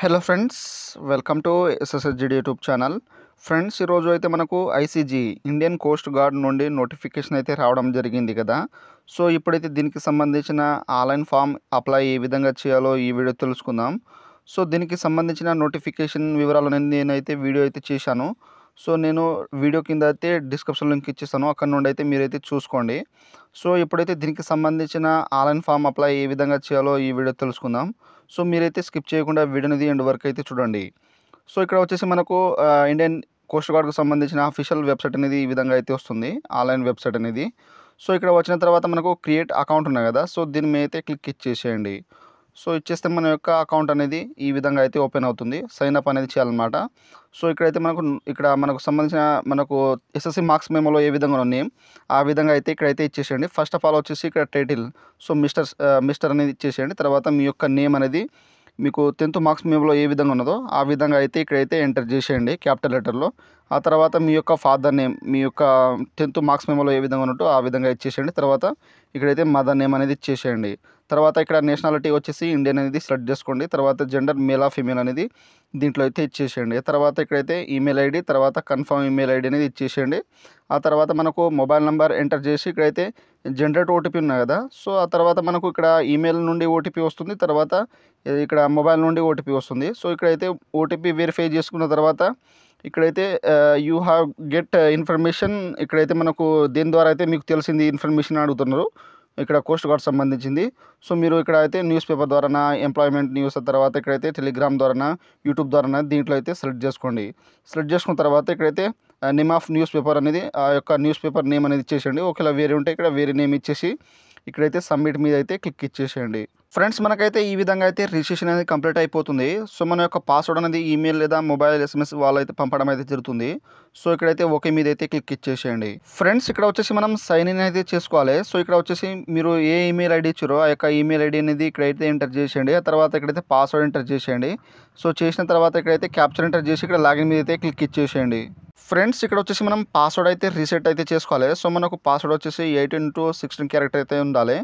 hello friends welcome to SSSGD YouTube channel friends ఈరోజు అయితే మనకు ఐసీజీ ఇండియన్ కోస్ట్ గార్డ్ నుండి నోటిఫికేషన్ అయితే రావడం జరిగింది కదా సో ఇప్పుడైతే దీనికి సంబంధించిన ఆన్లైన్ ఫామ్ అప్లై ఏ విధంగా చేయాలో ఈ వీడియో తెలుసుకుందాం సో దీనికి సంబంధించిన నోటిఫికేషన్ వివరాలు నేనైతే వీడియో అయితే చేశాను సో నేను వీడియో కింద అయితే డిస్క్రిప్షన్ లింక్ ఇచ్చిస్తాను అక్కడ నుండి అయితే మీరైతే చూసుకోండి సో ఇప్పుడైతే దీనికి సంబంధించిన ఆన్లైన్ ఫామ్ అప్లై ఏ విధంగా చేయాలో ఈ వీడియో తెలుసుకుందాం సో మీరైతే స్కిప్ చేయకుండా వీడియోని ఎండ్ వరకు అయితే చూడండి సో ఇక్కడ వచ్చేసి మనకు ఇండియన్ కోస్ట్ గార్డ్కు సంబంధించిన అఫీషియల్ వెబ్సైట్ అనేది ఈ విధంగా అయితే వస్తుంది ఆన్లైన్ వెబ్సైట్ అనేది సో ఇక్కడ వచ్చిన తర్వాత మనకు క్రియేట్ అకౌంట్ ఉన్నాయి కదా సో దీని మీద అయితే క్లిక్ ఇచ్చేసేయండి సో ఇచ్చేస్తే మన యొక్క అకౌంట్ అనేది ఈ విధంగా అయితే ఓపెన్ అవుతుంది సైన్ అప్ అనేది చేయాలన్నమాట సో ఇక్కడైతే మనకు ఇక్కడ మనకు సంబంధించిన మనకు ఎస్ఎస్సి మార్క్స్ మేమోలో ఏ విధంగా ఉన్నాయి ఆ విధంగా అయితే ఇక్కడైతే ఇచ్చేసేయండి ఫస్ట్ ఆఫ్ ఆల్ వచ్చేసి ఇక్కడ టైటిల్ సో మిస్టర్ మిస్టర్ అనేది ఇచ్చేసేయండి తర్వాత మీ యొక్క నేమ్ అనేది మీకు టెన్త్ మార్క్స్ మేమోలో ఏ విధంగా ఉన్నదో ఆ విధంగా అయితే ఇక్కడైతే ఎంటర్ చేసేయండి క్యాపిటల్ లెటర్లో ఆ తర్వాత మీ యొక్క ఫాదర్ నేమ్ మీ యొక్క టెన్త్ మార్క్స్ మేమోలో ఏ విధంగా ఉన్నట్టు ఆ విధంగా ఇచ్చేసేయండి తర్వాత ఇక్కడైతే మదర్ నేమ్ అనేది ఇచ్చేసేయండి తర్వాత ఇక్కడ నేషనాలిటీ వచ్చేసి ఇండియన్ అనేది సెలెక్ట్ చేసుకోండి తర్వాత జెండర్ మేల్ ఆ ఫీమేల్ అనేది దీంట్లో అయితే ఇచ్చేసేయండి తర్వాత ఇక్కడైతే ఈమెయిల్ ఐడి తర్వాత కన్ఫర్మ్ ఈమెయిల్ ఐడి అనేది ఇచ్చేసేయండి ఆ తర్వాత మనకు మొబైల్ నెంబర్ ఎంటర్ చేసి ఇక్కడైతే జనరేట్ ఓటీపీ ఉన్నాయి కదా సో ఆ తర్వాత మనకు ఇక్కడ ఈమెయిల్ నుండి ఓటీపీ వస్తుంది తర్వాత ఇక్కడ మొబైల్ నుండి ఓటీపీ వస్తుంది సో ఇక్కడైతే ఓటీపీ వెరిఫై చేసుకున్న తర్వాత ఇక్కడైతే యూ హ్యావ్ గెట్ ఇన్ఫర్మేషన్ ఇక్కడైతే మనకు దీని ద్వారా అయితే మీకు తెలిసింది ఇన్ఫర్మేషన్ అడుగుతున్నారు ఇక్కడ కోస్ట్ గార్డ్ సంబంధించింది సో మీరు ఇక్కడ అయితే న్యూస్ పేపర్ ద్వారా ఎంప్లాయ్మెంట్ న్యూస్ తర్వాత ఇక్కడైతే టెలిగ్రామ్ ద్వారా యూట్యూబ్ ద్వారా దీంట్లో అయితే సెలెక్ట్ చేసుకోండి సెలెక్ట్ చేసుకున్న తర్వాత ఇక్కడైతే నేమ్ ఆఫ్ న్యూస్ పేపర్ అనేది ఆ యొక్క న్యూస్ పేపర్ నేమ్ అనేది ఇచ్చేసేయండి ఒకవేళ వేరే ఉంటే ఇక్కడ వేరే నేమ్ ఇచ్చేసి ఇక్కడైతే సబ్మిట్ మీద అయితే క్లిక్ ఇచ్చేసేయండి ఫ్రెండ్స్ మనకైతే ఈ విధంగా అయితే రిజిస్ట్రేషన్ అనేది కంప్లీట్ అయిపోతుంది సో మన యొక్క పాస్వర్డ్ అనేది ఈమెయిల్ లేదా మొబైల్ ఎస్ఎంఎస్ వాళ్ళు అయితే పంపడం అయితే జరుగుతుంది సో ఇక్కడైతే ఓకే మీద అయితే క్లిక్ ఇచ్చేసేయండి ఫ్రెండ్స్ ఇక్కడ వచ్చేసి మనం సైన్ ఇన్ అయితే చేసుకోవాలి సో ఇక్కడ వచ్చేసి మీరు ఏ ఇమెయిల్ ఐడి ఇచ్చారో ఆ యొక్క ఈమెయిల్ ఐడి అనేది ఇక్కడైతే ఎంటర్ చేసేయండి ఆ తర్వాత ఇక్కడైతే పాస్వర్డ్ ఎంటర్ చేసేయండి సో చేసిన తర్వాత ఇక్కడైతే క్యాప్చర్ ఎంటర్ చేసి ఇక్కడ లాగిన్ మీద అయితే క్లిక్ ఇచ్చేసేయండి ఫ్రెండ్స్ ఇక్కడ వచ్చేసి మనం పాస్వర్డ్ అయితే రీసెట్ అయితే చేసుకోవాలి సో మనకు పాస్వర్డ్ వచ్చేసి ఎయిటీన్ టు సిక్స్టీన్ క్యారెక్టర్ అయితే ఉండాలి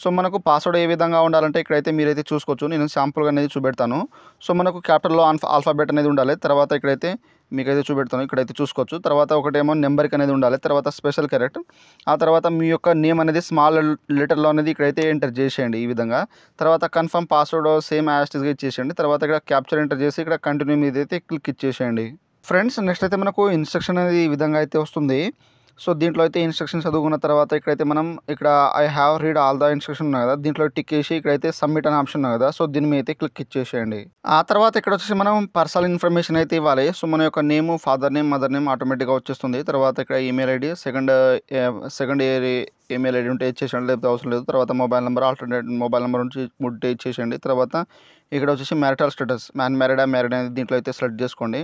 సో మనకు పాస్వర్డ్ ఏ విధంగా ఉండాలంటే కావాలంటే ఇక్కడైతే మీరైతే చూసుకోవచ్చు నేను శాంపుల్గా అనేది చూపెడతాను సో మనకు క్యాపిటల్లో ఆల్ఫా ఆల్ఫాబెట్ అనేది ఉండాలి తర్వాత ఇక్కడైతే మీకైతే చూపెడతాను ఇక్కడైతే చూసుకోవచ్చు తర్వాత ఒకటేమో నెంబర్కి అనేది ఉండాలి తర్వాత స్పెషల్ క్యారెక్ట్ ఆ తర్వాత మీ యొక్క నేమ్ అనేది స్మాల్ లెటర్లో అనేది ఇక్కడైతే ఎంటర్ చేసేయండి ఈ విధంగా తర్వాత కన్ఫర్మ్ పాస్వర్డ్ సేమ్ యాస్టిస్గా ఇచ్చేసేయండి తర్వాత ఇక్కడ క్యాప్చర్ ఎంటర్ చేసి ఇక్కడ కంటిన్యూ మీద అయితే క్లిక్ ఇచ్చేసేయండి ఫ్రెండ్స్ నెక్స్ట్ అయితే మనకు ఇన్స్ట్రక్షన్ అనేది ఈ విధంగా అయితే వస్తుంది సో దీంట్లో అయితే ఇన్స్ట్రక్షన్ చదువుకున్న తర్వాత ఇక్కడైతే మనం ఇక్కడ I have read all the instruction ఉన్నాయి కదా దీంట్లో టిక్ చేసి ఇక్కడైతే సబ్మిట్ అనే ఆప్షన్ ఉన్నాయి కదా సో దీని మీద అయితే క్లిక్ ఇచ్చేసేయండి ఆ తర్వాత ఇక్కడ వచ్చేసి మనం పర్సనల్ ఇన్ఫర్మేషన్ అయితే ఇవ్వాలి సో మన యొక్క name father name mother name ఆటోమేటిక్గా వచ్చేస్తుంది తర్వాత ఇక్కడ email ID second second year email ID ఉంటే ఇచ్చేసండి లేకపోతే అవసరం లేదు తర్వాత mobile number alternate mobile number నుంచి ఉంటే ఇచ్చేసేయండి తర్వాత ఇక్కడ వచ్చేసి marital status man married married అనేది దీంట్లో అయితే సెలెక్ట్ చేసుకోండి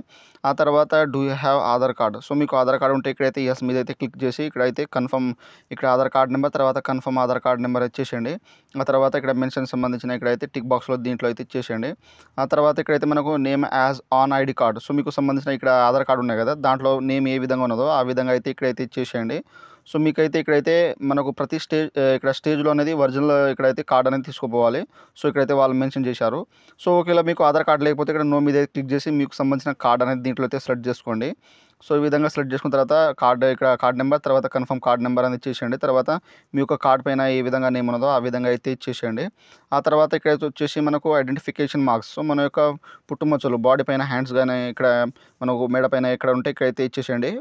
ఆ తర్వాత do you have Aadhaar card so మీకు ఆధార్ కార్డు ఉంటే ఇక్కడైతే ఎస్ మీద అయితే క్లిక్ చేసి ఇక్కడైతే కన్ఫర్మ్ ఇక్కడ ఆధార్ కార్డు నెంబర్ తర్వాత కన్ఫర్మ్ ఆధార్ కార్డ్ నెంబర్ ఇచ్చేసేయండి ఆ తర్వాత ఇక్కడ మెన్షన్ సంబంధించిన ఇక్కడైతే టిక్ బాక్స్లో దీంట్లో అయితే ఇచ్చేసేయండి ఆ తర్వాత ఇక్కడైతే మనకు name as on ID card so మీకు సంబంధించిన ఇక్కడ ఆధార్ కార్డు ఉన్నాయి కదా దాంట్లో నేమ్ ఏ విధంగా ఉన్నదో ఆ విధంగా అయితే ఇక్కడైతే ఇచ్చేసేయండి సో మీకైతే ఇక్కడైతే మనకు ప్రతి స్టేజ్ ఇక్కడ స్టేజ్లో అనేది ఒరిజినల్ ఇక్కడైతే కార్డ్ అనేది తీసుకుపోవాలి సో ఇక్కడైతే వాళ్ళు మెన్షన్ చేశారు సో ఒకవేళ మీకు ఆధార్ కార్డ్ లేకపోతే ఇక్కడ నో మీద క్లిక్ చేసి మీకు సంబంధించిన కార్డ్ అనేది దీంట్లో అయితే సెలెక్ట్ చేసుకోండి సో ఈ విధంగా సెలెక్ట్ చేసుకున్న తర్వాత కార్డ్ ఇక్కడ కార్డ్ నెంబర్ తర్వాత కన్ఫర్మ్ కార్డ్ నెంబర్ అనేది ఇచ్చేసేయండి తర్వాత మీ యొక్క కార్డ్ పైన ఏ విధంగా నేమ్ ఉన్నదో ఆ విధంగా అయితే ఇచ్చేసేయండి ఆ తర్వాత ఇక్కడ వచ్చేసి మనకు ఐడెంటిఫికేషన్ మార్క్స్ మన యొక్క పుట్టుమచ్చలు బాడీ పైన హ్యాండ్స్ కానీ ఇక్కడ మనకు మెడ పైన ఇక్కడ ఉంటే ఇక్కడైతే ఇచ్చేసేయండి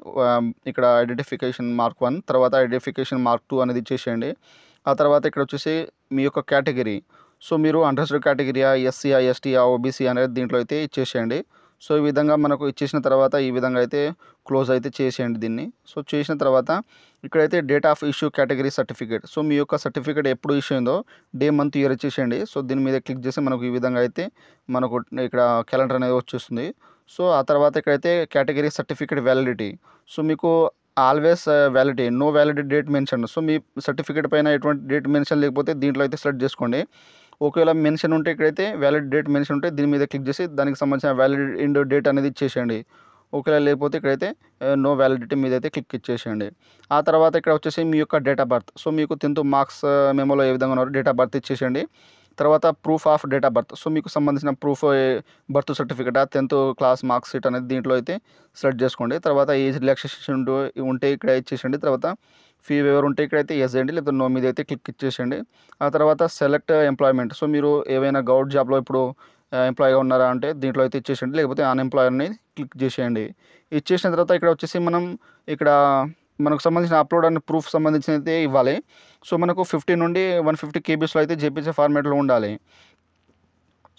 ఇక్కడ ఐడెంటిఫికేషన్ మార్క్ వన్ తర్వాత ఐడెంటిఫికేషన్ మార్క్ టూ అనేది ఇచ్చేసేయండి ఆ తర్వాత ఇక్కడ వచ్చేసి మీ యొక్క కేటగిరీ సో మీరు అండర్స్టర్ కేటగిరీయా ఎస్సీయా ఎస్టీయా ఓబీసీ అనేది దీంట్లో అయితే ఇచ్చేసేయండి సో ఈ విధంగా మనకు ఇచ్చేసిన తర్వాత ఈ విధంగా అయితే క్లోజ్ అయితే చేసేయండి దీన్ని సో చేసిన తర్వాత ఇక్కడైతే date of issue category certificate so మీ యొక్క సర్టిఫికేట్ ఎప్పుడు ఇష్యూ అయిందో డే మంత్ ఇయర్ ఇచ్చేసేయండి సో దీని మీద క్లిక్ చేసి మనకు ఈ విధంగా అయితే మనకు ఇక్కడ క్యాలెండర్ అనేది వచ్చేస్తుంది సో ఆ తర్వాత ఇక్కడైతే కేటగిరీ సర్టిఫికేట్ వ్యాలిడిటీ సో మీకు always validity no validity date mention so మీ సర్టిఫికేట్ పైన ఎటువంటి డేట్ మెన్షన్ లేకపోతే దీంట్లో అయితే సెలెక్ట్ చేసుకోండి ఒకవేళ మెన్షన్ ఉంటే ఇక్కడైతే వ్యాలిడ్ డేట్ మెన్షన్ ఉంటే దీని మీద క్లిక్ చేసి దానికి సంబంధించిన వ్యాలిడ్ ఎండ్ డేట్ అనేది ఇచ్చేసేయండి ఒకవేళ లేకపోతే ఇక్కడైతే నో వ్యాలిడిటీ మీద అయితే క్లిక్ ఇచ్చేసేయండి ఆ తర్వాత ఇక్కడ వచ్చేసి మీ యొక్క డేట్ ఆఫ్ బర్త్ సో మీకు టెన్త్ మార్క్స్ మేమోలో ఏ విధంగా ఉన్నారో డేట్ ఆఫ్ బర్త్ ఇచ్చేసేయండి తర్వాత proof of date of birth so మీకు సంబంధించిన proof birth certificate tenth class marks sheet అనేది దీంట్లో అయితే సెలెక్ట్ చేసుకోండి తర్వాత ఏజ్ రిలాక్సేషన్ ఉంటే ఇక్కడ ఇచ్చేసేయండి తర్వాత ఫీ వేవర్ ఉంటే ఇక్కడైతే ఎస్ చేయండి లేదా నో మీద అయితే క్లిక్ ఇచ్చేసేయండి ఆ తర్వాత సెలెక్ట్ ఎంప్లాయ్మెంట్ సో మీరు ఏవైనా గవర్నమెంట్ జాబ్లో ఇప్పుడు ఎంప్లాయీగా ఉన్నారా అంటే దీంట్లో అయితే ఇచ్చేసేయండి లేకపోతే అన్ఎంప్లాయర్ని అనేది క్లిక్ చేసేయండి ఇచ్చేసిన తర్వాత ఇక్కడ వచ్చేసి మనం ఇక్కడ మనకు సంబంధించిన అప్లోడ్ అండ్ ప్రూఫ్ సంబంధించిన అయితే ఇవ్వాలి సో మనకు ఫిఫ్టీ నుండి వన్ ఫిఫ్టీ కేబీస్లో అయితే జేపీసీ ఫార్మేట్లో ఉండాలి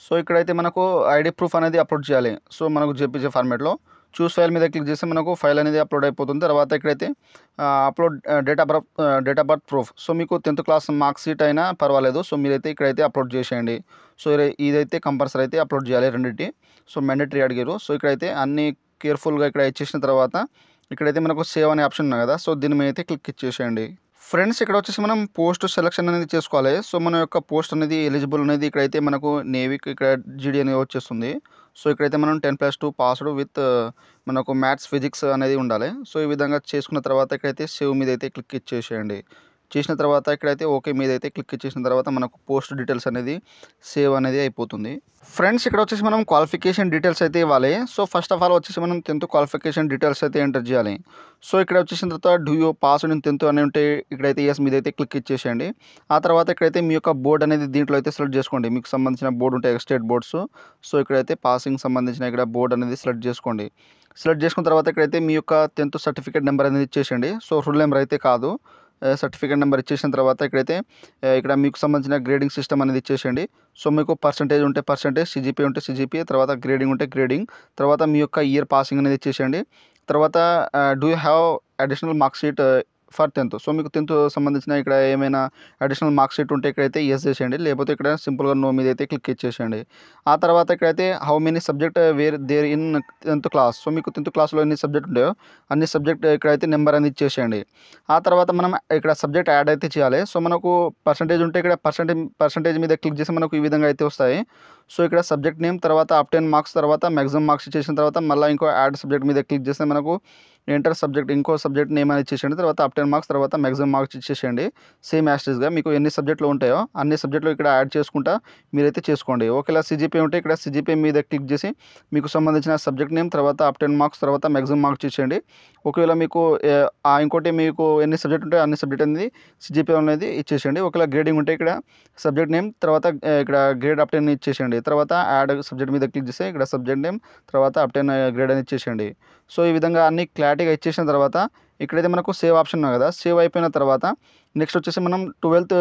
సో ఇక్కడైతే మనకు ఐడి ప్రూఫ్ అనేది అప్లోడ్ చేయాలి సో మనకు జేపీసీ ఫార్మేట్లో చూస్ ఫైల్ మీద క్లిక్ చేస్తే మనకు ఫైల్ అనేది అప్లోడ్ అయిపోతుంది తర్వాత ఇక్కడైతే upload date of birth date of birth proof so మీకు టెన్త్ క్లాస్ మార్క్స్ షీట్ అయినా పర్వాలేదు సో మీరైతే ఇక్కడైతే అప్లోడ్ చేసేయండి సో ఇదైతే కంపల్సరీ అయితే అప్లోడ్ చేయాలి రెండింటి సో మ్యాండేటరీ అడిగారు సో ఇక్కడైతే అన్ని కేర్ఫుల్గా ఇక్కడ ఇచ్చేసిన తర్వాత ఇక్కడైతే మనకు సేవ్ అనే ఆప్షన్ ఉన్నాయి కదా సో దీని మీద అయితే క్లిక్ ఇచ్చేసేయండి ఫ్రెండ్స్ ఇక్కడ వచ్చేసి మనం పోస్ట్ సెలక్షన్ అనేది చేసుకోవాలి సో మన యొక్క పోస్ట్ అనేది ఎలిజిబుల్ అనేది ఇక్కడైతే మనకు నేవీకి ఇక్కడ జీడీ అనేది వచ్చేస్తుంది సో ఇక్కడైతే మనం ten plus two passed with మనకు మ్యాథ్స్ ఫిజిక్స్ అనేది ఉండాలి సో ఈ విధంగా చేసుకున్న తర్వాత ఇక్కడైతే సేవ్ మీద అయితే క్లిక్ ఇచ్చేసేయండి చేసిన తర్వాత ఇక్కడైతే ఓకే మీద అయితే క్లిక్ చేసిన తర్వాత మనకు పోస్ట్ డీటెయిల్స్ అనేది సేవ్ అనేది అయిపోతుంది ఫ్రెండ్స్ ఇక్కడ వచ్చేసి మనం క్వాలిఫికేషన్ డీటెయిల్స్ అయితే ఇవ్వాలి సో ఫస్ట్ ఆఫ్ ఆల్ వచ్చేసి మనం టెన్త్ క్వాలిఫికేషన్ డీటెయిల్స్ అయితే ఎంటర్ చేయాలి సో ఇక్కడ వచ్చేసిన తర్వాత do you pass and tenth అని ఉంటే ఇక్కడైతే ఎస్ మీద అయితే క్లిక్ ఇచ్చేసేయండి ఆ తర్వాత ఇక్కడైతే మీ యొక్క బోర్డ్ అనేది దీంట్లో అయితే సెలెక్ట్ చేసుకోండి మీకు సంబంధించిన బోర్డు ఉంటాయి స్టేట్ బోర్డ్స్ సో ఇక్కడైతే పాసింగ్ సంబంధించిన ఇక్కడ బోర్డ్ అనేది సెలెక్ట్ చేసుకోండి సెలెక్ట్ చేసుకున్న తర్వాత ఇక్కడైతే మీ యొక్క టెన్త్ సర్టిఫికేట్ నెంబర్ అనేది ఇచ్చేసేయండి సో రూల్ నెంబర్ అయితే కాదు సర్టిఫికేట్ నెంబర్ ఇచ్చేసిన తర్వాత ఇక్కడైతే ఇక్కడ మీకు సంబంధించిన గ్రేడింగ్ సిస్టమ్ అనేది ఇచ్చేసేయండి సో మీకు పర్సంటేజ్ ఉంటే పర్సంటేజ్ సిజిపి ఉంటే సిజిపి తర్వాత గ్రేడింగ్ ఉంటే గ్రేడింగ్ తర్వాత మీ యొక్క ఇయర్ పాసింగ్ అనేది ఇచ్చేసేయండి తర్వాత do have additional mark sheet for tenth so మీకు టెన్త్ సంబంధించిన ఇక్కడ ఏమైనా అడిషనల్ మార్క్స్ షీట్ ఉంటే ఇక్కడైతే ఎస్ చేసేయండి లేకపోతే ఇక్కడ సింపుల్గా నో మీద అయితే క్లిక్ ఇచ్చేసేయండి ఆ తర్వాత ఇక్కడైతే how many subject were there in tenth class so మీకు టెన్త్ క్లాస్లో ఎన్ని సబ్జెక్ట్ ఉంటాయో అన్ని సబ్జెక్ట్ ఇక్కడైతే నెంబర్ అనేది ఇచ్చేసేయండి ఆ తర్వాత మనం ఇక్కడ సబ్జెక్ట్ యాడ్ అయితే చేయాలి సో మనకు పర్సంటేజ్ ఉంటే ఇక్కడ పర్సంటేజ్ పర్సంటేజ్ మీద క్లిక్ చేసి మనకు ఈ విధంగా అయితే వస్తాయి సో ఇక్కడ సబ్జెక్ట్ నేమ్ తర్వాత అప్ టెన్ మార్క్స్ తర్వాత మ్యాక్సిమం మార్క్స్ ఇచ్చేసిన తర్వాత మళ్ళీ ఇంకో యాడ్ సబ్జెక్ట్ మీద క్లిక్ చేస్తే మనకు ఇంటర్ సబ్జెక్ట్ ఇంకో నేమ్ ఏమైనా ఇచ్చేసేయండి తర్వాత అప్ టెన్ మార్క్స్ తర్వాత మ్యాక్సిమం మార్క్స్ ఇచ్చేసేయండి సేమ్ యాస్టేజ్గా మీకు ఎన్ని సబ్జెక్టులు ఉంటాయో అన్ని సబ్జెక్టులు ఇక్కడ యాడ్ చేసుకుంటా మీరైతే చేసుకోండి ఒకవేళ సిజిపి ఉంటే ఇక్కడ సిజిపే మీద క్లిక్ చేసి మీకు సంబంధించిన సబ్జెక్ట్ నేమ్ తర్వాత అప్ టెన్ మార్క్స్ తర్వాత మ్యాక్సిమం మార్క్స్ ఇచ్చేయండి ఒకవేళ మీకు ఇంకోటి మీకు ఎన్ని సబ్జెక్ట్ ఉంటాయో అన్ని సబ్జెక్ట్ అనేది సిజిపే అనేది ఇచ్చేసేయండి ఒకవేళ గ్రేడింగ్ ఉంటే ఇక్కడ సబ్జెక్ట్ నేమ్ తర్వాత ఇక్కడ గ్రేడ్ అప్ టెన్ ఇచ్చేసేయండి తర్వాత యాడ్ సబ్జెక్ట్ మీద క్లిక్ చేసి ఇక్కడ సబ్జెక్ట్ నేమ్ తర్వాత అప్ టెన్ గ్రేడ్ అని ఇచ్చేసేయండి సో ఈ విధంగా అన్ని క్లారిటీగా ఇచ్చేసిన తర్వాత ఇక్కడైతే మనకు సేవ్ ఆప్షన్ ఉన్నాయి కదా సేవ్ అయిపోయిన తర్వాత నెక్స్ట్ వచ్చేసి మనం ట్వెల్త్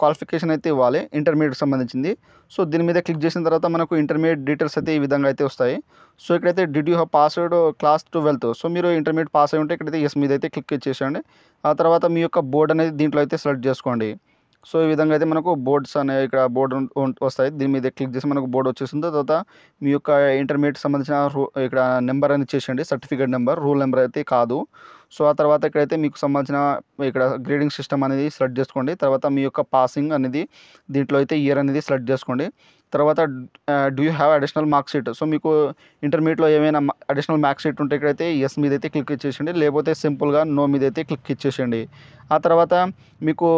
క్వాలిఫికేషన్ అయితే ఇవ్వాలి ఇంటర్మీడియట్ సంబంధించింది సో దీని మీద క్లిక్ చేసిన తర్వాత మనకు ఇంటర్మీడియట్ డీటెయిల్స్ అయితే ఈ విధంగా అయితే వస్తాయి సో ఇక్కడైతే did you have passed class twelfth so మీరు ఇంటర్మీడియట్ పాస్ అయి ఉంటే ఇక్కడైతే ఎస్ మీద అయితే క్లిక్ చేసేయండి ఆ తర్వాత మీ యొక్క బోర్డ్ అనేది దీంట్లో అయితే సెలెక్ట్ చేసుకోండి సో ఈ విధంగా అయితే మనకు బోర్డ్స్ అనే ఇక్కడ బోర్డు వస్తాయి దీని మీద క్లిక్ చేసి మనకు బోర్డు వచ్చేస్తుంది తర్వాత మీ యొక్క ఇంటర్మీడియట్ సంబంధించిన ఇక్కడ నెంబర్ అని చేసేయండి సర్టిఫికేట్ నెంబర్ రూల్ నెంబర్ అయితే కాదు సో ఆ తర్వాత ఇక్కడైతే మీకు సంబంధించిన ఇక్కడ గ్రేడింగ్ సిస్టమ్ అనేది సెలెక్ట్ చేసుకోండి తర్వాత మీ యొక్క పాసింగ్ అనేది దీంట్లో అయితే ఇయర్ అనేది సెలెక్ట్ చేసుకోండి తర్వాత do you have additional mark sheet so మీకు ఇంటర్మీడియట్లో ఏమైనా అడిషనల్ మార్క్ షీట్ ఉంటే ఇక్కడైతే ఎస్ మీద అయితే క్లిక్ ఇచ్చేసేయండి లేకపోతే సింపుల్గా నో మీద అయితే క్లిక్ ఇచ్చేసేయండి ఆ తర్వాత మీకు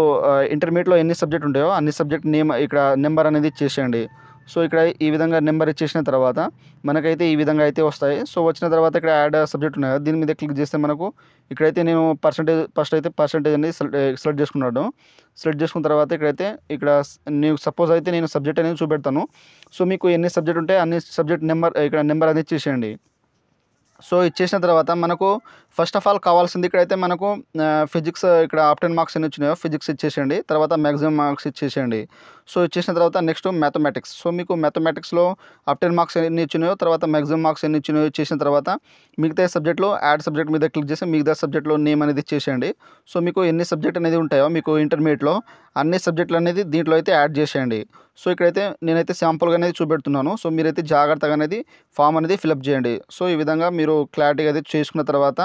ఇంటర్మీడియట్లో ఎన్ని సబ్జెక్ట్ ఉంటాయో అన్ని సబ్జెక్ట్ నేమ్ ఇక్కడ నెంబర్ అనేది ఇచ్చేసేయండి సో ఇక్కడ ఈ విధంగా నెంబర్ ఇచ్చేసిన తర్వాత మనకైతే ఈ విధంగా అయితే వస్తాయి సో వచ్చిన తర్వాత ఇక్కడ యాడ్ సబ్జెక్ట్ ఉన్నాయి దీని మీద క్లిక్ చేస్తే మనకు ఇక్కడైతే నేను పర్సంటేజ్ ఫస్ట్ అయితే పర్సంటేజ్ అనేది సెలెక్ట్ చేసుకున్నాడు సెలెక్ట్ చేసుకున్న తర్వాత ఇక్కడైతే ఇక్కడ నీకు సపోజ్ అయితే నేను సబ్జెక్ట్ అనేది చూపెడతాను సో మీకు ఎన్ని సబ్జెక్ట్ ఉంటే అన్ని సబ్జెక్ట్ నెంబర్ ఇక్కడ నెంబర్ అనేది ఇచ్చేసేయండి సో ఇచ్చేసిన తర్వాత మనకు ఫస్ట్ ఆఫ్ ఆల్ కావాల్సింది ఇక్కడైతే మనకు ఫిజిక్స్ ఇక్కడ ఆప్టెన్ మార్క్స్ అన్ని వచ్చినాయో ఫిజిక్స్ ఇచ్చేసేయండి తర్వాత మ్యాక్సిమం మార్క్స్ ఇచ్చేసేయండి సో చేసిన తర్వాత నెక్స్ట్ మ్యాథమెటిక్స్ సో మీకు మ్యాథమెటిక్స్లో అప్టెన్ మార్క్స్ ఎన్ని ఇచ్చినాయో తర్వాత మ్యాక్సిమం మార్క్స్ ఎన్ని ఇచ్చినాయో చేసిన తర్వాత మిగతా సబ్జెక్ట్లో యాడ్ సబ్జెక్ట్ మీద క్లిక్ చేసి మిగతా సబ్జెక్ట్లో నేమ్ అనేది ఇచ్చేసేయండి సో మీకు ఎన్ని సబ్జెక్ట్ అనేది ఉంటాయో మీకు ఇంటర్మీడియట్లో అన్ని సబ్జెక్టులు అనేది దీంట్లో అయితే యాడ్ చేసేయండి సో ఇక్కడైతే నేనైతే శాంపుల్గా అనేది చూపెడుతున్నాను సో మీరైతే జాగ్రత్తగా అనేది ఫామ్ అనేది ఫిలప్ చేయండి సో ఈ విధంగా మీరు క్లారిటీగా అయితే చేసుకున్న తర్వాత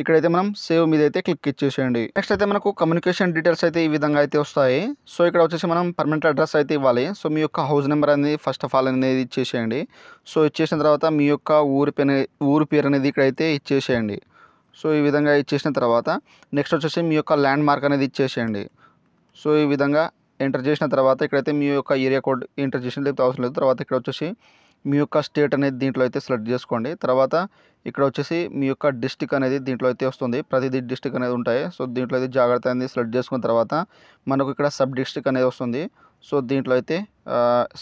ఇక్కడైతే మనం సేవ్ మీద అయితే క్లిక్ ఇచ్చేసేయండి నెక్స్ట్ అయితే మనకు కమ్యూనికేషన్ డీటెయిల్స్ అయితే ఈ విధంగా అయితే వస్తాయి సో ఇక్కడ వచ్చేసి మనం పర్మనెంట్ అడ్రస్ అయితే ఇవ్వాలి సో మీ యొక్క హౌస్ నెంబర్ అనేది ఫస్ట్ ఆఫ్ ఆల్ అనేది ఇచ్చేసేయండి సో ఇచ్చేసిన తర్వాత మీ యొక్క ఊరి పేరు ఊరి పేరు అనేది ఇక్కడైతే ఇచ్చేసేయండి సో ఈ విధంగా ఇచ్చేసిన తర్వాత నెక్స్ట్ వచ్చేసి మీ యొక్క ల్యాండ్ మార్క్ అనేది ఇచ్చేసేయండి సో ఈ విధంగా ఎంటర్ చేసిన తర్వాత ఇక్కడైతే మీ యొక్క ఏరియా కోడ్ ఎంటర్ చేసిన లేకపోతే అవసరం లేదు తర్వాత ఇక్కడ వచ్చేసి మీ యొక్క స్టేట్ అనేది దీంట్లో అయితే సెలెక్ట్ చేసుకోండి తర్వాత ఇక్కడ వచ్చేసి మీ యొక్క డిస్టిక్ అనేది దీంట్లో అయితే వస్తుంది ప్రతిదీ డిస్టిక్ అనేది ఉంటాయి సో దీంట్లో అయితే జాగ్రత్త అనేది సెలెక్ట్ చేసుకున్న తర్వాత మనకు ఇక్కడ సబ్ డిస్టిక్ అనేది వస్తుంది సో దీంట్లో అయితే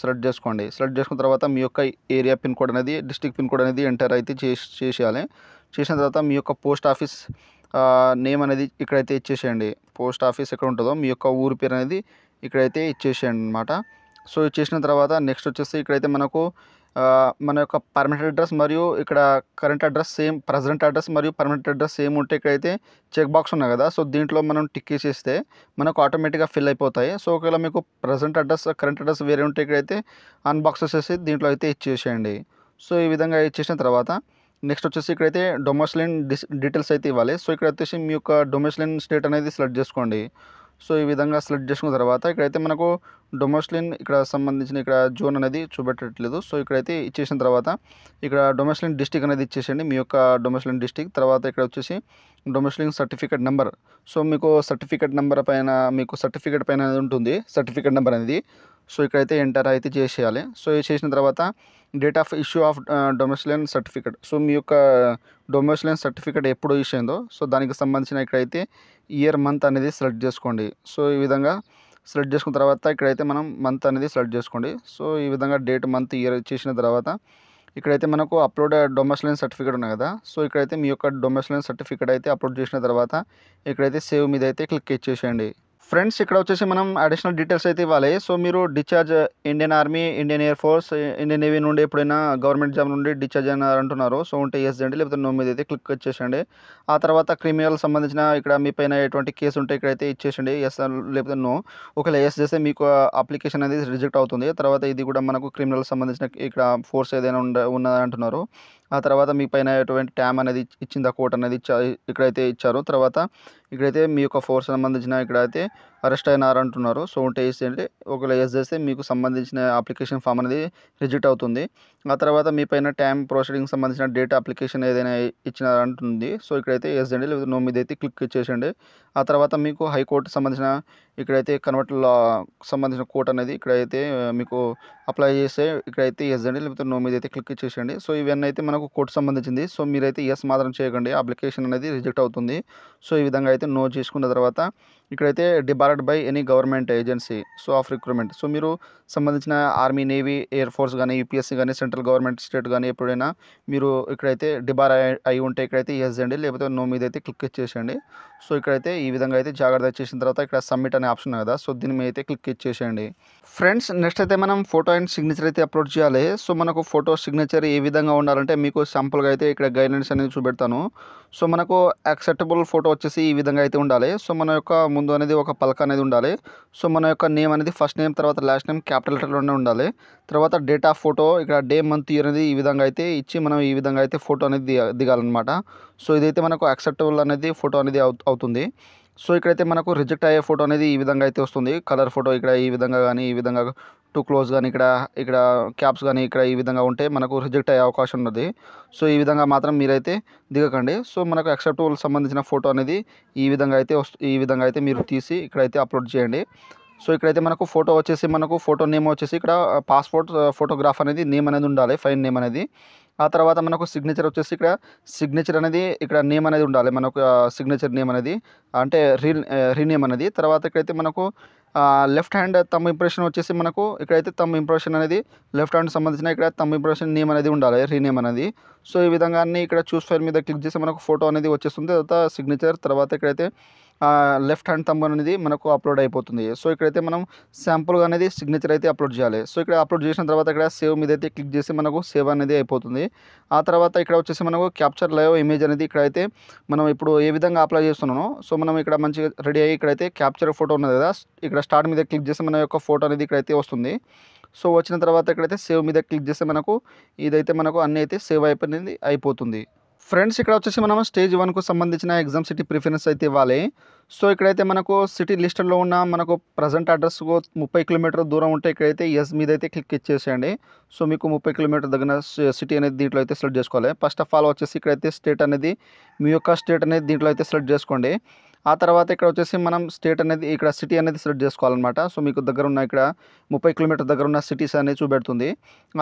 సెలెక్ట్ చేసుకోండి సెలెక్ట్ చేసుకున్న తర్వాత మీ యొక్క ఏరియా పిన్ కోడ్ అనేది డిస్టిక్ పిన్ కోడ్ అనేది ఎంటర్ అయితే చేసి చేసేయాలి చేసిన తర్వాత మీ యొక్క పోస్ట్ ఆఫీస్ నేమ్ అనేది ఇక్కడైతే ఇచ్చేసేయండి పోస్ట్ ఆఫీస్ ఎక్కడ ఉంటుందో మీ యొక్క ఊరి పేరు అనేది ఇక్కడైతే ఇచ్చేసేయండి అనమాట సో ఇచ్చేసిన తర్వాత నెక్స్ట్ వచ్చేసి ఇక్కడైతే మనకు మన యొక్క పర్మనెంట్ అడ్రస్ మరియు ఇక్కడ current address same present address మరియు పర్మనెంట్ అడ్రస్ సేమ్ ఉంటే ఇక్కడైతే చెక్ బాక్స్ ఉన్నాయి కదా సో దీంట్లో మనం టిక్ చేసేస్తే మనకు ఆటోమేటిక్గా ఫిల్ అయిపోతాయి సో ఒకవేళ మీకు ప్రజెంట్ అడ్రస్ కరెంట్ అడ్రస్ వేరే ఉంటే ఇక్కడైతే అన్బాక్స్ వచ్చేసి దీంట్లో అయితే ఇచ్చేసేయండి సో ఈ విధంగా ఇచ్చేసిన తర్వాత నెక్స్ట్ వచ్చేసి ఇక్కడైతే డొమెస్లిన్ డీటెయిల్స్ అయితే ఇవ్వాలి సో ఇక్కడ వచ్చేసి మీ యొక్క డొమెస్లిన్ స్టేట్ అనేది సెలెక్ట్ చేసుకోండి సో ఈ విధంగా సెలెక్ట్ చేసుకున్న తర్వాత ఇక్కడైతే మనకు డొమెస్లిన్ ఇక్కడ సంబంధించిన ఇక్కడ జోన్ అనేది చూపెట్టట్లేదు సో ఇక్కడైతే ఇచ్చేసిన తర్వాత ఇక్కడ డొమెస్లిన్ డిస్టిక్ అనేది ఇచ్చేసేయండి మీ యొక్క డొమెస్లిన్ డిస్టిక్ తర్వాత ఇక్కడ వచ్చేసి డొమెస్లిన్ సర్టిఫికేట్ నెంబర్ సో మీకు సర్టిఫికేట్ నెంబర్ పైన మీకు సర్టిఫికేట్ పైన అనేది ఉంటుంది సర్టిఫికేట్ నెంబర్ అనేది సో ఇక్కడైతే ఎంటర్ అయితే చేసేయాలి సో చేసిన తర్వాత date of issue of domicile certificate so మీ యొక్క డొమెస్టిలియన్ సర్టిఫికేట్ ఎప్పుడు ఇష్యూ అయిందో సో దానికి సంబంధించిన ఇక్కడైతే ఇయర్ మంత్ అనేది సెలెక్ట్ చేసుకోండి సో ఈ విధంగా సెలెక్ట్ చేసుకున్న తర్వాత ఇక్కడైతే మనం మంత్ అనేది సెలెక్ట్ చేసుకోండి సో ఈ విధంగా డేట్ మంత్ ఇయర్ చేసిన తర్వాత ఇక్కడైతే మనకు అప్లోడ్ డొమెస్టిలియన్ సర్టిఫికేట్ ఉన్నాయి కదా సో ఇక్కడైతే మీ యొక్క డొమెస్టిలియన్ సర్టిఫికేట్ అయితే అప్లోడ్ చేసిన తర్వాత ఇక్కడైతే సేవ్ మీద అయితే క్లిక్ ఇచ్చేసేయండి ఫ్రెండ్స్ ఇక్కడ వచ్చేసి మనం అడిషనల్ డీటెయిల్స్ అయితే ఇవ్వాలి సో మీరు discharge Indian army Indian air force Indian navy నుండి ఎప్పుడైనా గవర్నమెంట్ జాబ్ నుండి డిశ్చార్జ్ అయినారు అంటున్నారు సో ఉంటే ఎస్ అండి లేకపోతే నో మీద అయితే క్లిక్ చేసేయండి ఆ తర్వాత క్రిమినల్ సంబంధించిన ఇక్కడ మీ పైన ఎటువంటి కేసు ఉంటే ఇక్కడైతే ఇచ్చేసండి ఎస్ లేకపోతే నో ఒకవేళ ఎస్ చేస్తే మీకు అప్లికేషన్ అనేది రిజెక్ట్ అవుతుంది తర్వాత ఇది కూడా మనకు క్రిమినల్ సంబంధించిన ఇక్కడ ఫోర్స్ ఏదైనా ఉండ ఉన్నదంటున్నారు ఆ తర్వాత మీ పైన ఎటువంటి ట్యామ్ అనేది ఇచ్చింది ఆ కోట్ అనేది ఇచ్చా ఇక్కడైతే ఇచ్చారు తర్వాత ఇక్కడైతే మీ యొక్క ఫోర్స్ సంబంధించిన ఇక్కడైతే అరెస్ట్ అయినారు అంటున్నారు సో ఉంటే వేసేయండి ఒకవేళ ఎస్ చేస్తే మీకు సంబంధించిన అప్లికేషన్ ఫామ్ అనేది రిజెక్ట్ అవుతుంది ఆ తర్వాత మీ పైన టైం ప్రొసీడింగ్ సంబంధించిన డేటా అప్లికేషన్ ఏదైనా ఇచ్చినారంటుంది సో ఇక్కడైతే ఎస్ చేయండి లేదా నో మీద అయితే క్లిక్ చేసేయండి ఆ తర్వాత మీకు హైకోర్టు సంబంధించిన ఇక్కడైతే కన్వర్ట్ లా సంబంధించిన కోర్ట్ అనేది ఇక్కడైతే మీకు అప్లై చేస్తే ఇక్కడైతే ఎస్ చేయండి లేకపోతే నో మీద అయితే క్లిక్ చేసేయండి సో ఇవన్నీ అయితే మనకు కోర్టు సంబంధించింది సో మీరైతే ఎస్ మాత్రం చేయకండి అప్లికేషన్ అనేది రిజెక్ట్ అవుతుంది సో ఈ విధంగా అయితే నో చేసుకున్న తర్వాత ఇక్కడైతే debarred by any government agency so of recruitment so మీరు సంబంధించిన ఆర్మీ నేవీ ఎయిర్ ఫోర్స్ కానీ యూపీఎస్సీ కానీ సెంట్రల్ గవర్నమెంట్ స్టేట్ కానీ ఎప్పుడైనా మీరు ఇక్కడైతే డిబార్ అయి ఉంటే ఇక్కడైతే ఎస్ అండి లేకపోతే నో మీద అయితే క్లిక్ ఇచ్చేసేయండి సో ఇక్కడైతే ఈ విధంగా అయితే జాగ్రత్త చేసిన తర్వాత ఇక్కడ సబ్మిట్ అనే ఆప్షన్ కదా సో దీని మీద అయితే క్లిక్ ఇచ్చేసేయండి ఫ్రెండ్స్ నెక్స్ట్ అయితే మనం ఫోటో అండ్ సిగ్నేచర్ అయితే అప్లోడ్ చేయాలి సో మనకు ఫోటో సిగ్నేచర్ ఏ విధంగా ఉండాలంటే మీకు సాంపుల్గా అయితే ఇక్కడ గైడ్లైన్స్ అనేది చూపెడతాను సో మనకు యాక్సెప్టబుల్ ఫోటో వచ్చేసి ఈ విధంగా అయితే ఉండాలి సో మన యొక్క ముందు అనేది ఒక పలక అనేది ఉండాలి సో మన యొక్క నేమ్ అనేది ఫస్ట్ నేమ్ తర్వాత లాస్ట్ నేమ్ క్యాప్ క్యాపిటల్ లెటర్లోనే ఉండాలి తర్వాత డేట్ ఆఫ్ ఫోటో ఇక్కడ డే మంత్ ఇయర్ అనేది ఈ విధంగా అయితే ఇచ్చి మనం ఈ విధంగా అయితే ఫోటో అనేది దిగ దిగాలన్నమాట సో ఇదైతే మనకు యాక్సెప్టబుల్ అనేది ఫోటో అనేది అవుతుంది సో ఇక్కడైతే మనకు రిజెక్ట్ అయ్యే ఫోటో అనేది ఈ విధంగా అయితే వస్తుంది కలర్ ఫోటో ఇక్కడ ఈ విధంగా కానీ ఈ విధంగా టూ క్లోజ్ కానీ ఇక్కడ ఇక్కడ క్యాప్స్ కానీ ఇక్కడ ఈ విధంగా ఉంటే మనకు రిజెక్ట్ అయ్యే అవకాశం ఉన్నది సో ఈ విధంగా మాత్రం మీరైతే దిగకండి సో మనకు యాక్సెప్టబుల్ సంబంధించిన ఫోటో అనేది ఈ విధంగా అయితే ఈ విధంగా అయితే మీరు తీసి ఇక్కడైతే అప్లోడ్ చేయండి సో ఇక్కడైతే మనకు ఫోటో వచ్చేసి మనకు ఫోటో నేమ్ వచ్చేసి ఇక్కడ పాస్పోర్ట్ ఫోటోగ్రాఫ్ అనేది నేమ్ అనేది ఉండాలి ఫైన్ నేమ్ అనేది ఆ తర్వాత మనకు సిగ్నేచర్ వచ్చేసి ఇక్కడ సిగ్నేచర్ అనేది ఇక్కడ నేమ్ అనేది ఉండాలి మనకు సిగ్నేచర్ నేమ్ అనేది అంటే రీ రీనేమ్ అనేది తర్వాత ఇక్కడైతే మనకు లెఫ్ట్ హ్యాండ్ తమ్ ఇంప్రెషన్ వచ్చేసి మనకు ఇక్కడైతే తమ్ ఇంప్రెషన్ అనేది లెఫ్ట్ హ్యాండ్ సంబంధించిన ఇక్కడ తమ్ ఇంప్రెషన్ నేమ్ అనేది ఉండాలి రీనేమ్ అనేది సో ఈ విధంగా ఇక్కడ చూస్ ఫైల్ మీద క్లిక్ చేసి మనకు ఫోటో అనేది వచ్చేస్తుంది తర్వాత సిగ్నేచర్ తర్వాత ఇక్కడైతే లెఫ్ట్ హ్యాండ్ తంబ్ అనేది మనకు అప్లోడ్ అయిపోతుంది సో ఇక్కడైతే మనం శాంపుల్ అనేది సిగ్నేచర్ అయితే అప్లోడ్ చేయాలి సో ఇక్కడ అప్లోడ్ చేసిన తర్వాత ఇక్కడ సేవ్ మీద అయితే క్లిక్ చేసి మనకు సేవ్ అనేది అయిపోతుంది ఆ తర్వాత ఇక్కడ వచ్చేసి మనకు క్యాప్చర్ లైవ్ ఇమేజ్ అనేది ఇక్కడ అయితే మనం ఇప్పుడు ఏ విధంగా అప్లై చేస్తున్నానో సో మనం ఇక్కడ మంచిగా రెడీ అయ్యి ఇక్కడైతే క్యాప్చర్ ఫోటో ఉన్నది కదా ఇక్కడ స్టార్ట్ మీద క్లిక్ చేసి మన యొక్క ఫోటో అనేది ఇక్కడైతే వస్తుంది సో వచ్చిన తర్వాత ఇక్కడైతే సేవ్ మీద క్లిక్ చేస్తే మనకు ఇదైతే మనకు అన్నీ అయితే సేవ్ అయిపోయింది అయిపోతుంది ఫ్రెండ్స్ ఇక్కడ వచ్చేసి మనం స్టేజ్ వన్కు సంబంధించిన ఎగ్జామ్ సిటీ ప్రిఫరెన్స్ అయితే ఇవ్వాలి సో ఇక్కడైతే మనకు సిటీ లిస్టులో ఉన్న మనకు ప్రజెంట్ అడ్రస్కు ముప్పై కిలోమీటర్ దూరం ఉంటే ఇక్కడైతే ఎస్ మీద అయితే క్లిక్ ఇచ్చేసేయండి సో మీకు ముప్పై కిలోమీటర్ దగ్గర సిటీ అనేది దీంట్లో అయితే సెలెక్ట్ చేసుకోవాలి ఫస్ట్ ఆఫ్ ఆల్ వచ్చేసి ఇక్కడైతే స్టేట్ అనేది మీ యొక్క స్టేట్ అనేది దీంట్లో అయితే సెలెక్ట్ చేసుకోండి ఆ తర్వాత ఇక్కడ వచ్చేసి మనం స్టేట్ అనేది ఇక్కడ సిటీ అనేది సెలెక్ట్ చేసుకోవాలన్నమాట సో మీకు దగ్గర ఉన్న ఇక్కడ ముప్పై కిలోమీటర్ దగ్గర ఉన్న సిటీస్ అనేది చూపెడుతుంది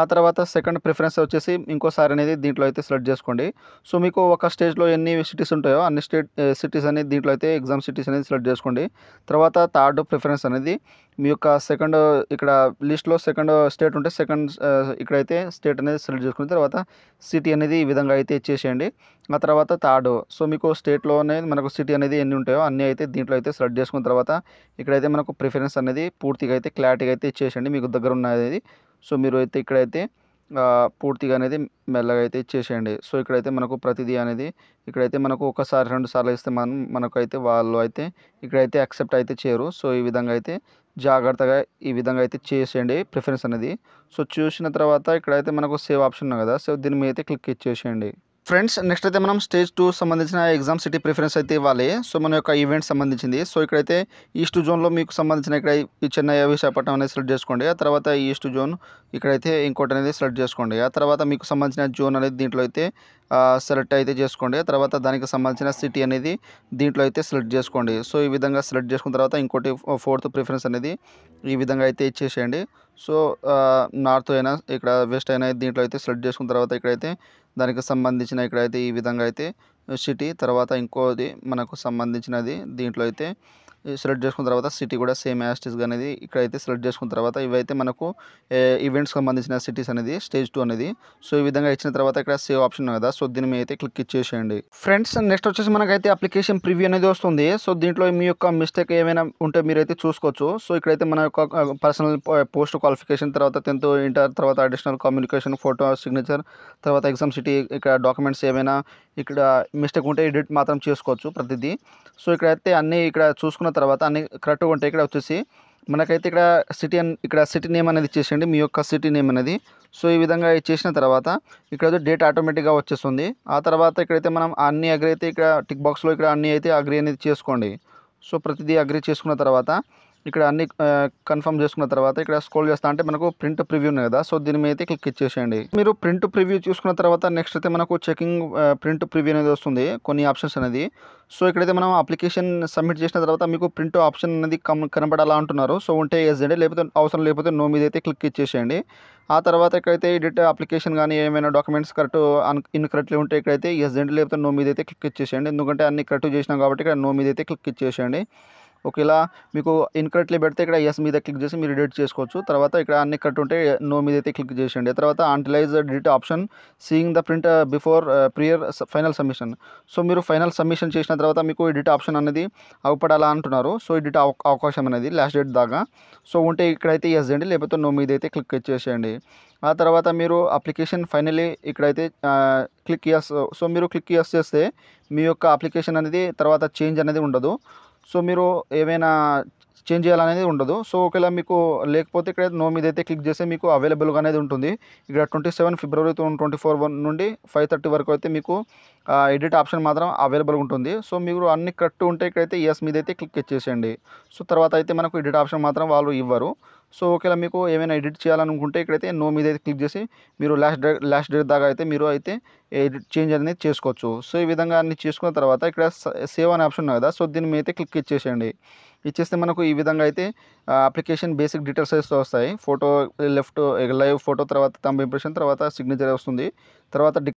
ఆ తర్వాత సెకండ్ ప్రిఫరెన్స్ వచ్చేసి ఇంకోసారి అనేది దీంట్లో అయితే సెలెక్ట్ చేసుకోండి సో మీకు ఒక స్టేజ్లో ఎన్ని సిటీస్ ఉంటాయో అన్ని స్టేట్ సిటీస్ eh, అనేది దీంట్లో అయితే ఎగ్జామ్ సిటీస్ అనేది సెలెక్ట్ చేసుకోండి తర్వాత థర్డ్ ప్రిఫరెన్స్ అనేది మీ యొక్క సెకండ్ ఇక్కడ లిస్ట్లో సెకండ్ స్టేట్ ఉంటే సెకండ్ ఇక్కడైతే స్టేట్ అనేది సెలెక్ట్ చేసుకున్న తర్వాత సిటీ అనేది ఈ విధంగా అయితే ఇచ్చేసేయండి ఆ తర్వాత థర్డ్ సో మీకు స్టేట్లో అనేది మనకు సిటీ అనేది ఎన్ని ఉంటాయో అన్నీ అయితే దీంట్లో అయితే సెలెక్ట్ చేసుకున్న తర్వాత ఇక్కడైతే మనకు ప్రిఫరెన్స్ అనేది పూర్తిగా అయితే క్లారిటీగా అయితే ఇచ్చేసేయండి మీకు దగ్గర ఉన్నది సో మీరు అయితే ఇక్కడైతే పూర్తిగా అనేది మెల్లగా అయితే ఇచ్చేసేయండి సో ఇక్కడైతే మనకు ప్రతిదీ అనేది ఇక్కడైతే మనకు ఒకసారి రెండు సార్లు ఇస్తే మనం మనకైతే వాళ్ళు అయితే ఇక్కడైతే యాక్సెప్ట్ అయితే చేయరు సో ఈ విధంగా అయితే జాగ్రత్తగా ఈ విధంగా అయితే చేసేయండి ప్రిఫరెన్స్ అనేది సో చూసిన తర్వాత ఇక్కడైతే మనకు సేవ్ ఆప్షన్ ఉన్నాయి కదా సో దీని మీద అయితే క్లిక్ ఇచ్చేసేయండి ఫ్రెండ్స్ నెక్స్ట్ అయితే మనం స్టేజ్ టూ సంబంధించిన ఎగ్జామ్ సిటీ ప్రిఫరెన్స్ అయితే ఇవ్వాలి సో మన యొక్క ఈవెంట్ సంబంధించింది సో ఇక్కడైతే ఈస్ట్ జోన్లో మీకు సంబంధించిన ఇక్కడ ఈ చెన్నై విశాఖపట్నం అనేది సెలెక్ట్ చేసుకోండి ఆ తర్వాత ఈస్ట్ జోన్ ఇక్కడైతే ఇంకోటి అనేది సెలెక్ట్ చేసుకోండి ఆ తర్వాత మీకు సంబంధించిన జోన్ అనేది దీంట్లో అయితే సెలెక్ట్ అయితే చేసుకోండి ఆ తర్వాత దానికి సంబంధించిన సిటీ అనేది దీంట్లో అయితే సెలెక్ట్ చేసుకోండి సో ఈ విధంగా సెలెక్ట్ చేసుకున్న తర్వాత ఇంకోటి ఫోర్త్ ప్రిఫరెన్స్ అనేది ఈ విధంగా అయితే ఇచ్చేసేయండి సో నార్త్ అయినా ఇక్కడ వెస్ట్ అయినా దీంట్లో అయితే సెలెక్ట్ చేసుకున్న తర్వాత ఇక్కడైతే దానికి సంబంధించిన ఇక్కడైతే ఈ విధంగా అయితే సిటీ తర్వాత ఇంకోది మనకు సంబంధించినది దీంట్లో అయితే సెలెక్ట్ చేసుకున్న తర్వాత సిటీ కూడా సేమ్ యాస్టిస్గా అనేది ఇక్కడైతే సెలెక్ట్ చేసుకున్న తర్వాత ఇవైతే మనకు ఈవెంట్స్ సంబంధించిన సిటీస్ అనేది స్టేజ్ టూ అనేది సో ఈ విధంగా ఇచ్చిన తర్వాత ఇక్కడ సేవ్ ఆప్షన్ కదా సో దీని మీద అయితే క్లిక్ ఇచ్చేసేయండి ఫ్రెండ్స్ నెక్స్ట్ వచ్చేసి మనకైతే అప్లికేషన్ ప్రివ్యూ అనేది వస్తుంది సో దీంట్లో మీ యొక్క మిస్టేక్ ఏమైనా ఉంటే మీరైతే చూసుకోవచ్చు సో ఇక్కడైతే మన యొక్క పర్సనల్ పోస్ట్ క్వాలిఫికేషన్ తర్వాత టెన్త్ ఇంటర్ తర్వాత అడిషనల్ కమ్యూనికేషన్ ఫోటో సిగ్నేచర్ తర్వాత ఎగ్జామ్ సిటీ ఇక్కడ డాక్యుమెంట్స్ ఏమైనా ఇక్కడ మిస్టేక్ ఉంటే ఎడిట్ మాత్రం చేసుకోవచ్చు ప్రతిదీ సో ఇక్కడైతే అన్నీ ఇక్కడ చూసుకున్న తర్వాత అన్నీ కరెక్ట్గా ఉంటాయి ఇక్కడ వచ్చేసి మనకైతే ఇక్కడ సిటీ ఇక్కడ సిటీ నేమ్ అనేది ఇచ్చేసేయండి మీ యొక్క సిటీ నేమ్ అనేది సో ఈ విధంగా చేసిన తర్వాత ఇక్కడ డేట్ ఆటోమేటిక్గా వచ్చేస్తుంది ఆ తర్వాత ఇక్కడైతే మనం అన్ని అగ్రి అయితే ఇక్కడ టిక్ బాక్స్లో ఇక్కడ అన్ని అయితే అగ్రి అనేది చేసుకోండి సో ప్రతిదీ అగ్రి చేసుకున్న తర్వాత ఇక్కడ అన్ని కన్ఫర్మ్ చేసుకున్న తర్వాత ఇక్కడ స్కోల్ చేస్తా అంటే మనకు ప్రింట్ ప్రివ్యూ ఉంది కదా సో దీని మీద అయితే క్లిక్ ఇచ్చేసేయండి మీరు ప్రింట్ ప్రివ్యూ చూసుకున్న తర్వాత నెక్స్ట్ అయితే మనకు చెకింగ్ ప్రింట్ ప్రివ్యూ అనేది వస్తుంది కొన్ని ఆప్షన్స్ అనేది సో ఇక్కడైతే మనం అప్లికేషన్ సబ్మిట్ చేసిన తర్వాత మీకు ప్రింట్ ఆప్షన్ అనేది కనబడాలా అంటున్నారు సో ఉంటే ఎస్ అండి లేకపోతే అవసరం లేకపోతే నో మీద అయితే క్లిక్ ఇచ్చేసేయండి ఆ తర్వాత ఇక్కడైతే ఎడిట్ అప్లికేషన్ కానీ ఏమైనా డాక్యుమెంట్స్ కరెక్ట్ అన్ ఇన్కరెక్ట్లీ ఉంటే ఇక్కడైతే ఎస్ అండి లేకపోతే నో మీద అయితే క్లిక్ ఇచ్చేసేయండి ఎందుకంటే అన్ని కరెక్ట్ చేసినాం కాబట్టి ఇక్కడ నో మీద అయితే క్లిక్ ఇచ్చేసేయండి ఇలా మీకు ఇన్కరెక్ట్లీ పెడితే ఇక్కడ ఎస్ మీద క్లిక్ చేసి మీరు ఎడిట్ చేసుకోవచ్చు తర్వాత ఇక్కడ అన్ని కట్ ఉంటే నో మీద అయితే క్లిక్ చేసేయండి తర్వాత ఆంటిలైజ్ edit option seeing the print before prior final submission so మీరు ఫైనల్ సబ్మిషన్ చేసిన తర్వాత మీకు ఎడిట్ ఆప్షన్ అనేది అవపడాలా అంటున్నారు సో ఎడిట్ అవకాశం అనేది లాస్ట్ డేట్ దాకా సో ఉంటే ఇక్కడైతే ఎస్ చేయండి లేకపోతే నో మీద అయితే క్లిక్ చేసేయండి ఆ తర్వాత మీరు అప్లికేషన్ ఫైనలీ ఇక్కడైతే క్లిక్ ఎస్ సో మీరు క్లిక్ ఎస్ చేస్తే మీ యొక్క అప్లికేషన్ అనేది తర్వాత చేంజ్ అనేది ఉండదు సో మీరు ఏమైనా చేంజ్ చేయాలనేది ఉండదు సో ఒకవేళ మీకు లేకపోతే ఇక్కడ నో మీద అయితే క్లిక్ చేస్తే మీకు అవైలబుల్గా అనేది ఉంటుంది ఇక్కడ ట్వంటీ సెవెన్ ఫిబ్రవరి ట్వంటీ ఫోర్ వన్ నుండి ఫైవ్ థర్టీ వరకు అయితే మీకు ఎడిట్ ఆప్షన్ మాత్రం అవైలబుల్గా ఉంటుంది సో మీరు అన్ని కట్టు ఉంటే ఇక్కడైతే ఎస్ మీద అయితే క్లిక్ ఇచ్చేసేయండి సో తర్వాత అయితే మనకు ఎడిట్ ఆప్షన్ మాత్రం వాళ్ళు ఇవ్వరు సో ఒకవేళ మీకు ఏమైనా ఎడిట్ చేయాలనుకుంటే ఇక్కడైతే నో మీద అయితే క్లిక్ చేసి మీరు లాస్ట్ డేట్ లాస్ట్ డేట్ దాకా అయితే మీరు అయితే ఎడిట్ చేంజ్ అనేది చేసుకోవచ్చు సో ఈ విధంగా అన్ని చేసుకున్న తర్వాత ఇక్కడ సేవ్ అనే ఆప్షన్ కదా సో దీని మీద అయితే క్లిక్ ఇచ్చేసేయండి ఇచ్చేస్తే మనకు ఈ విధంగా అయితే అప్లికేషన్ బేసిక్ డీటెయిల్స్ అయితే వస్తాయి ఫోటో లెఫ్ట్ లైవ్ ఫోటో తర్వాత తంబ్ ఇంప్రెషన్ తర్వాత సిగ్నేచర్ వస్తుంది తర్వాత